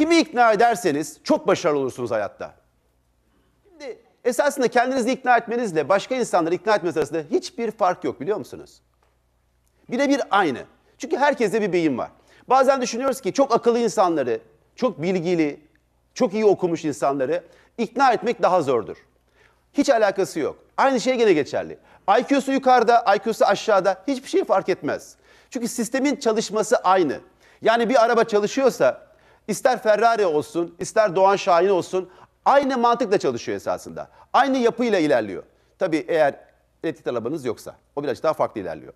kimi ikna ederseniz çok başarılı olursunuz hayatta. Şimdi esasında kendinizi ikna etmenizle başka insanları ikna etmeniz arasında hiçbir fark yok biliyor musunuz? Birebir aynı. Çünkü herkeste bir beyin var. Bazen düşünüyoruz ki çok akıllı insanları, çok bilgili, çok iyi okumuş insanları ikna etmek daha zordur. Hiç alakası yok. Aynı şey gene geçerli. IQ'su yukarıda, IQ'su aşağıda hiçbir şey fark etmez. Çünkü sistemin çalışması aynı. Yani bir araba çalışıyorsa ister Ferrari olsun, ister Doğan Şahin olsun aynı mantıkla çalışıyor esasında. Aynı yapıyla ilerliyor. Tabii eğer elektrik arabanız yoksa o biraz daha farklı ilerliyor.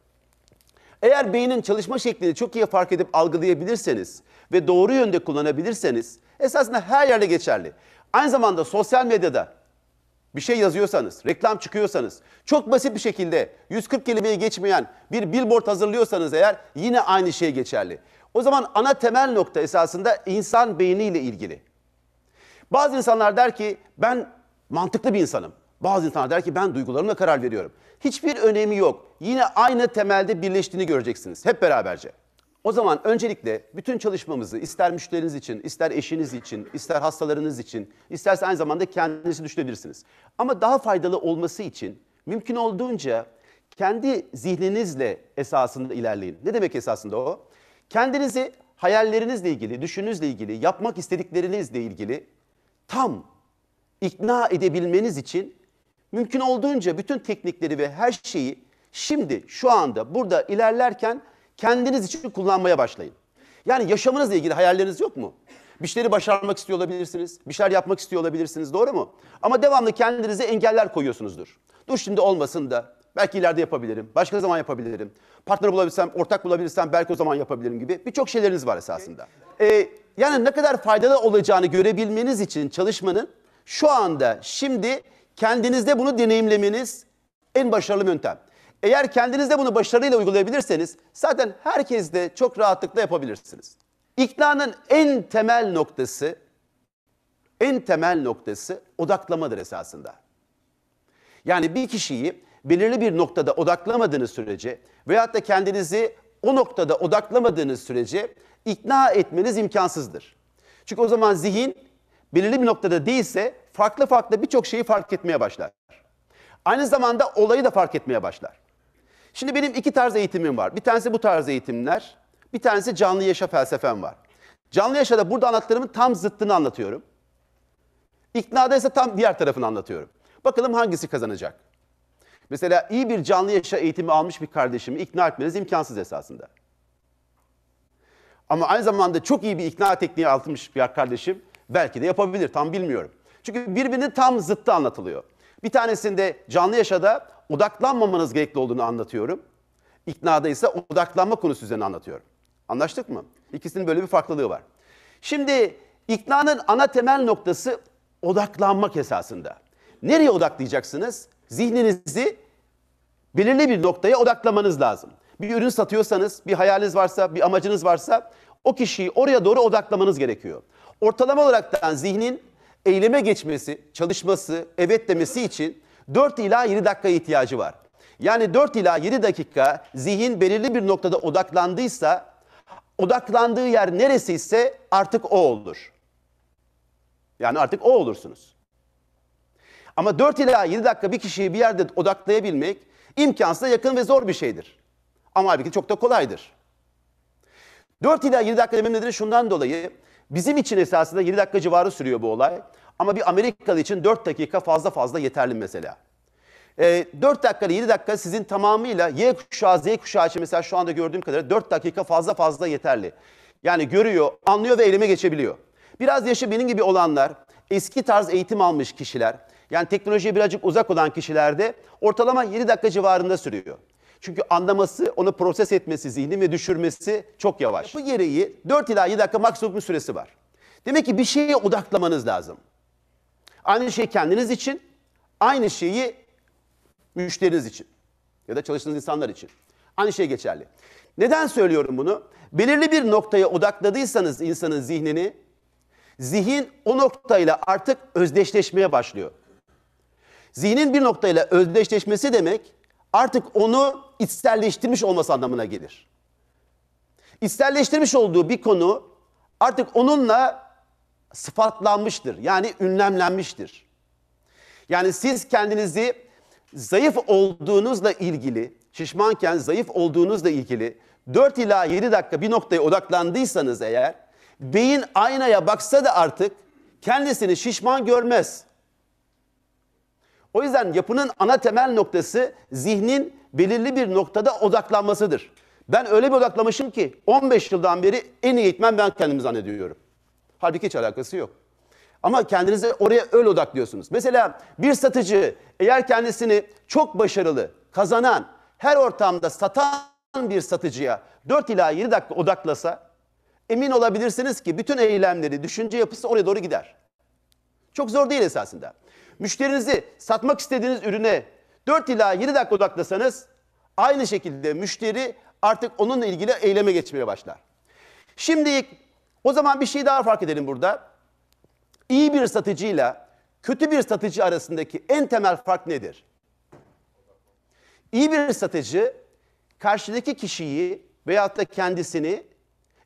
Eğer beynin çalışma şeklini çok iyi fark edip algılayabilirseniz ve doğru yönde kullanabilirseniz esasında her yerde geçerli. Aynı zamanda sosyal medyada bir şey yazıyorsanız, reklam çıkıyorsanız, çok basit bir şekilde 140 kelimeyi geçmeyen bir billboard hazırlıyorsanız eğer yine aynı şey geçerli. O zaman ana temel nokta esasında insan beyniyle ilgili. Bazı insanlar der ki ben mantıklı bir insanım. Bazı insanlar der ki ben duygularımla karar veriyorum. Hiçbir önemi yok. Yine aynı temelde birleştiğini göreceksiniz hep beraberce. O zaman öncelikle bütün çalışmamızı ister müşteriniz için, ister eşiniz için, ister hastalarınız için, isterse aynı zamanda kendinizi düşünebilirsiniz. Ama daha faydalı olması için mümkün olduğunca kendi zihninizle esasında ilerleyin. Ne demek esasında o? Kendinizi hayallerinizle ilgili, düşününüzle ilgili, yapmak istediklerinizle ilgili tam ikna edebilmeniz için mümkün olduğunca bütün teknikleri ve her şeyi şimdi, şu anda, burada ilerlerken kendiniz için kullanmaya başlayın. Yani yaşamınızla ilgili hayalleriniz yok mu? Bir şeyleri başarmak istiyor olabilirsiniz. Bir şeyler yapmak istiyor olabilirsiniz. Doğru mu? Ama devamlı kendinize engeller koyuyorsunuzdur. Dur şimdi olmasın da. Belki ileride yapabilirim. Başka zaman yapabilirim. Partner bulabilirsem, ortak bulabilirsem belki o zaman yapabilirim gibi birçok şeyleriniz var esasında. Ee, yani ne kadar faydalı olacağını görebilmeniz için çalışmanın şu anda şimdi kendinizde bunu deneyimlemeniz en başarılı yöntem. Eğer kendinizde bunu başarıyla uygulayabilirseniz zaten herkes de çok rahatlıkla yapabilirsiniz. İknanın en temel noktası en temel noktası odaklamadır esasında. Yani bir kişiyi belirli bir noktada odaklamadığınız sürece veyahut da kendinizi o noktada odaklamadığınız sürece ikna etmeniz imkansızdır. Çünkü o zaman zihin belirli bir noktada değilse farklı farklı birçok şeyi fark etmeye başlar. Aynı zamanda olayı da fark etmeye başlar. Şimdi benim iki tarz eğitimim var. Bir tanesi bu tarz eğitimler, bir tanesi canlı yaşa felsefem var. Canlı yaşada burada anlattığımın tam zıttını anlatıyorum. İknada ise tam diğer tarafını anlatıyorum. Bakalım hangisi kazanacak? Mesela iyi bir canlı yaşa eğitimi almış bir kardeşimi ikna etmeniz imkansız esasında. Ama aynı zamanda çok iyi bir ikna tekniği altmış bir kardeşim belki de yapabilir tam bilmiyorum. Çünkü birbirinin tam zıttı anlatılıyor. Bir tanesinde canlı yaşada odaklanmamanız gerekli olduğunu anlatıyorum. İknada ise odaklanma konusu üzerine anlatıyorum. Anlaştık mı? İkisinin böyle bir farklılığı var. Şimdi iknanın ana temel noktası odaklanmak esasında. Nereye odaklayacaksınız? zihninizi belirli bir noktaya odaklamanız lazım. Bir ürün satıyorsanız, bir hayaliniz varsa, bir amacınız varsa o kişiyi oraya doğru odaklamanız gerekiyor. Ortalama olarak da zihnin eyleme geçmesi, çalışması, evet demesi için 4 ila 7 dakika ihtiyacı var. Yani 4 ila 7 dakika zihin belirli bir noktada odaklandıysa, odaklandığı yer neresi ise artık o olur. Yani artık o olursunuz. Ama 4 ila 7 dakika bir kişiyi bir yerde odaklayabilmek imkansıza yakın ve zor bir şeydir. Ama halbuki çok da kolaydır. 4 ila 7 dakika demem nedeni şundan dolayı bizim için esasında 7 dakika civarı sürüyor bu olay. Ama bir Amerikalı için 4 dakika fazla fazla yeterli mesela. E, ee, 4 dakika ile 7 dakika sizin tamamıyla Y kuşağı, Z kuşağı için mesela şu anda gördüğüm kadarıyla 4 dakika fazla fazla yeterli. Yani görüyor, anlıyor ve eyleme geçebiliyor. Biraz yaşı benim gibi olanlar, eski tarz eğitim almış kişiler, yani teknolojiye birazcık uzak olan kişilerde ortalama 7 dakika civarında sürüyor. Çünkü anlaması, onu proses etmesi, zihni ve düşürmesi çok yavaş. Bu gereği 4 ila 7 dakika maksimum süresi var. Demek ki bir şeye odaklamanız lazım. Aynı şey kendiniz için, aynı şeyi müşteriniz için ya da çalıştığınız insanlar için. Aynı şey geçerli. Neden söylüyorum bunu? Belirli bir noktaya odakladıysanız insanın zihnini, zihin o noktayla artık özdeşleşmeye başlıyor. Zihnin bir noktayla özdeşleşmesi demek artık onu içselleştirmiş olması anlamına gelir. İçselleştirmiş olduğu bir konu artık onunla sıfatlanmıştır. Yani ünlemlenmiştir. Yani siz kendinizi zayıf olduğunuzla ilgili, şişmanken zayıf olduğunuzla ilgili 4 ila 7 dakika bir noktaya odaklandıysanız eğer, beyin aynaya baksa da artık kendisini şişman görmez. O yüzden yapının ana temel noktası zihnin belirli bir noktada odaklanmasıdır. Ben öyle bir odaklamışım ki 15 yıldan beri en iyi eğitmen ben kendimi zannediyorum. Halbuki hiç alakası yok. Ama kendinizi oraya öyle odaklıyorsunuz. Mesela bir satıcı eğer kendisini çok başarılı, kazanan, her ortamda satan bir satıcıya 4 ila 7 dakika odaklasa emin olabilirsiniz ki bütün eylemleri, düşünce yapısı oraya doğru gider. Çok zor değil esasında müşterinizi satmak istediğiniz ürüne 4 ila 7 dakika odaklasanız aynı şekilde müşteri artık onunla ilgili eyleme geçmeye başlar. Şimdi o zaman bir şey daha fark edelim burada. İyi bir satıcıyla kötü bir satıcı arasındaki en temel fark nedir? İyi bir satıcı karşıdaki kişiyi veyahut da kendisini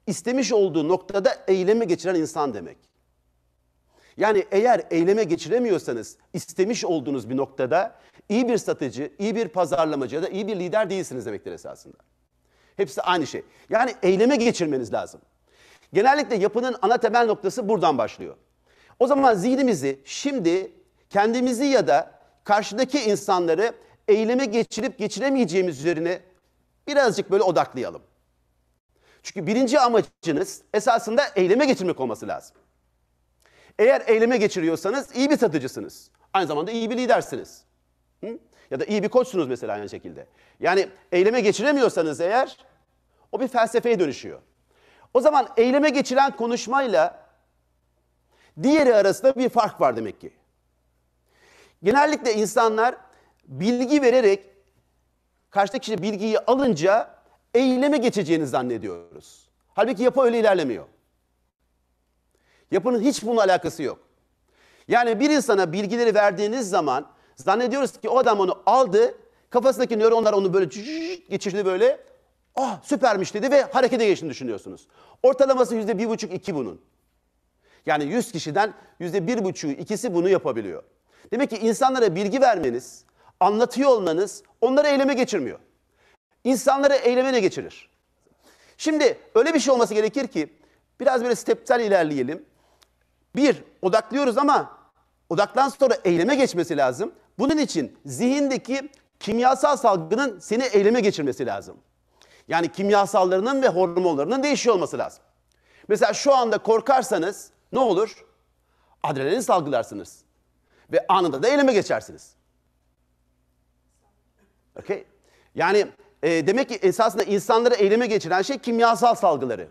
istemiş olduğu noktada eyleme geçiren insan demek. Yani eğer eyleme geçiremiyorsanız istemiş olduğunuz bir noktada iyi bir satıcı, iyi bir pazarlamacı ya da iyi bir lider değilsiniz demektir esasında. Hepsi aynı şey. Yani eyleme geçirmeniz lazım. Genellikle yapının ana temel noktası buradan başlıyor. O zaman zihnimizi şimdi kendimizi ya da karşıdaki insanları eyleme geçirip geçiremeyeceğimiz üzerine birazcık böyle odaklayalım. Çünkü birinci amacınız esasında eyleme geçirmek olması lazım. Eğer eyleme geçiriyorsanız iyi bir satıcısınız. Aynı zamanda iyi bir lidersiniz. Hı? Ya da iyi bir koçsunuz mesela aynı şekilde. Yani eyleme geçiremiyorsanız eğer o bir felsefeye dönüşüyor. O zaman eyleme geçiren konuşmayla diğeri arasında bir fark var demek ki. Genellikle insanlar bilgi vererek karşıdaki kişi bilgiyi alınca eyleme geçeceğini zannediyoruz. Halbuki yapı öyle ilerlemiyor. Yapının hiç bununla alakası yok. Yani bir insana bilgileri verdiğiniz zaman zannediyoruz ki o adam onu aldı, kafasındaki nöronlar onu böyle geçirdi böyle. Ah oh, süpermiş dedi ve harekete geçtiğini düşünüyorsunuz. Ortalaması yüzde bir buçuk iki bunun. Yani yüz kişiden yüzde bir buçuğu ikisi bunu yapabiliyor. Demek ki insanlara bilgi vermeniz, anlatıyor olmanız onları eyleme geçirmiyor. İnsanları eyleme ne geçirir? Şimdi öyle bir şey olması gerekir ki biraz böyle stepten ilerleyelim. Bir, odaklıyoruz ama odaktan sonra eyleme geçmesi lazım. Bunun için zihindeki kimyasal salgının seni eyleme geçirmesi lazım. Yani kimyasallarının ve hormonlarının değişiyor olması lazım. Mesela şu anda korkarsanız ne olur? Adrenalin salgılarsınız. Ve anında da eyleme geçersiniz. Okay. Yani e, demek ki esasında insanları eyleme geçiren şey kimyasal salgıları.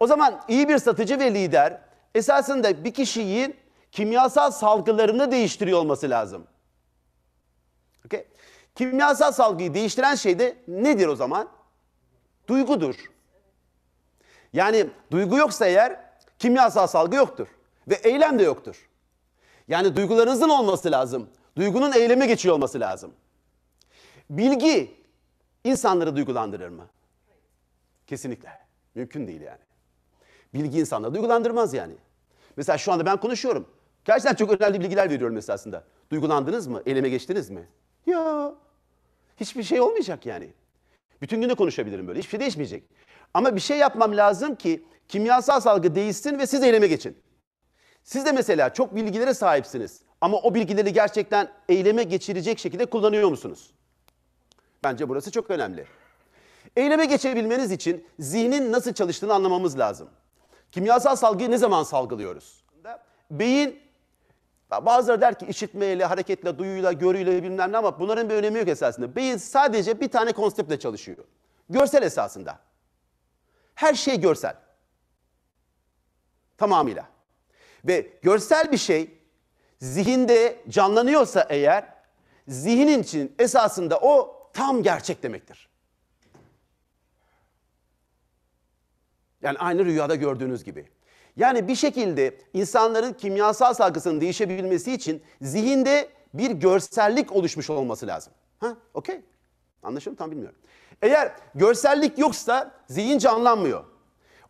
O zaman iyi bir satıcı ve lider esasında bir kişinin kimyasal salgılarını değiştiriyor olması lazım. Okay? Kimyasal salgıyı değiştiren şey de nedir o zaman? Duygudur. Yani duygu yoksa eğer kimyasal salgı yoktur. Ve eylem de yoktur. Yani duygularınızın olması lazım. Duygunun eyleme geçiyor olması lazım. Bilgi insanları duygulandırır mı? Kesinlikle. Mümkün değil yani. Bilgi insanları duygulandırmaz yani. Mesela şu anda ben konuşuyorum. Gerçekten çok önemli bilgiler veriyorum esasında. Duygulandınız mı? Eleme geçtiniz mi? Ya hiçbir şey olmayacak yani. Bütün gün de konuşabilirim böyle. Hiçbir şey değişmeyecek. Ama bir şey yapmam lazım ki kimyasal salgı değişsin ve siz eyleme geçin. Siz de mesela çok bilgilere sahipsiniz. Ama o bilgileri gerçekten eyleme geçirecek şekilde kullanıyor musunuz? Bence burası çok önemli. Eyleme geçebilmeniz için zihnin nasıl çalıştığını anlamamız lazım. Kimyasal salgıyı ne zaman salgılıyoruz? Beyin bazıları der ki işitmeyle, hareketle, duyuyla, görüyle bilmem ne ama bunların bir önemi yok esasında. Beyin sadece bir tane konseptle çalışıyor. Görsel esasında. Her şey görsel. Tamamıyla. Ve görsel bir şey zihinde canlanıyorsa eğer zihnin için esasında o tam gerçek demektir. Yani aynı rüyada gördüğünüz gibi. Yani bir şekilde insanların kimyasal salgısının değişebilmesi için zihinde bir görsellik oluşmuş olması lazım. Ha, okey. Anlaşıldı mı? Tam bilmiyorum. Eğer görsellik yoksa zihin canlanmıyor.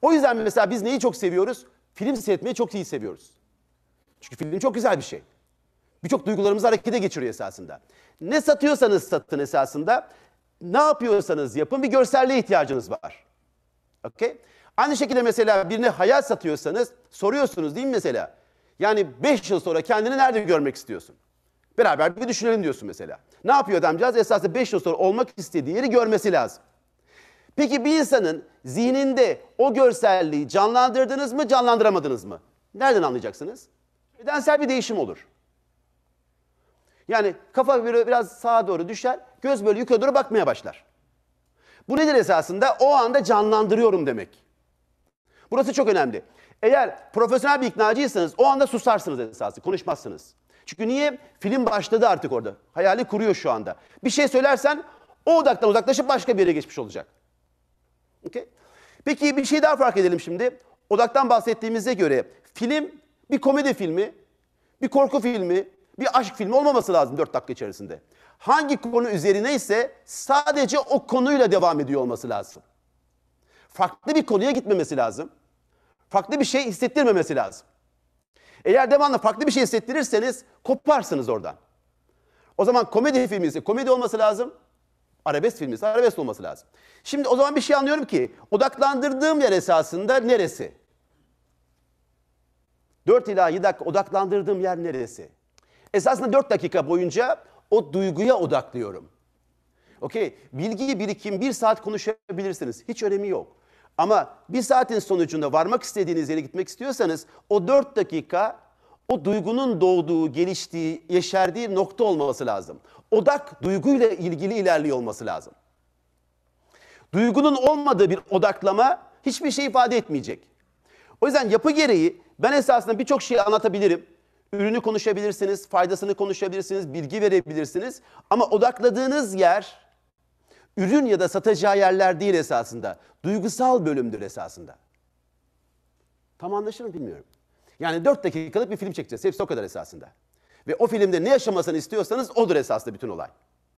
O yüzden mesela biz neyi çok seviyoruz? Film seyretmeyi çok iyi seviyoruz. Çünkü film çok güzel bir şey. Birçok duygularımızı harekete geçiriyor esasında. Ne satıyorsanız satın esasında, ne yapıyorsanız yapın bir görselliğe ihtiyacınız var. Okey? Aynı şekilde mesela birine hayal satıyorsanız soruyorsunuz değil mi mesela? Yani 5 yıl sonra kendini nerede görmek istiyorsun? Beraber bir düşünelim diyorsun mesela. Ne yapıyor adamcağız? Esasında 5 yıl sonra olmak istediği yeri görmesi lazım. Peki bir insanın zihninde o görselliği canlandırdınız mı, canlandıramadınız mı? Nereden anlayacaksınız? Bedensel bir değişim olur. Yani kafa biraz sağa doğru düşer, göz böyle yukarı doğru bakmaya başlar. Bu nedir esasında? O anda canlandırıyorum demek. Burası çok önemli. Eğer profesyonel bir iknacıysanız o anda susarsınız esasında, konuşmazsınız. Çünkü niye? Film başladı artık orada. Hayali kuruyor şu anda. Bir şey söylersen o odaktan uzaklaşıp başka bir yere geçmiş olacak. Okay? Peki bir şey daha fark edelim şimdi. Odaktan bahsettiğimize göre film bir komedi filmi, bir korku filmi, bir aşk filmi olmaması lazım 4 dakika içerisinde. Hangi konu üzerine ise sadece o konuyla devam ediyor olması lazım. Farklı bir konuya gitmemesi lazım. Farklı bir şey hissettirmemesi lazım. Eğer devamlı farklı bir şey hissettirirseniz koparsınız oradan. O zaman komedi filmi ise komedi olması lazım. Arabesk filmi ise arabesk olması lazım. Şimdi o zaman bir şey anlıyorum ki odaklandırdığım yer esasında neresi? 4 ila 7 dakika odaklandırdığım yer neresi? Esasında 4 dakika boyunca o duyguya odaklıyorum. Okey bilgiyi birikim bir saat konuşabilirsiniz. Hiç önemi yok. Ama bir saatin sonucunda varmak istediğiniz yere gitmek istiyorsanız o dört dakika o duygunun doğduğu, geliştiği, yeşerdiği nokta olması lazım. Odak duyguyla ilgili ilerliyor olması lazım. Duygunun olmadığı bir odaklama hiçbir şey ifade etmeyecek. O yüzden yapı gereği ben esasında birçok şeyi anlatabilirim. Ürünü konuşabilirsiniz, faydasını konuşabilirsiniz, bilgi verebilirsiniz. Ama odakladığınız yer ürün ya da satacağı yerler değil esasında. Duygusal bölümdür esasında. Tam anlaşılır mı bilmiyorum. Yani 4 dakikalık bir film çekeceğiz. Hepsi o kadar esasında. Ve o filmde ne yaşamasını istiyorsanız odur esasında bütün olay.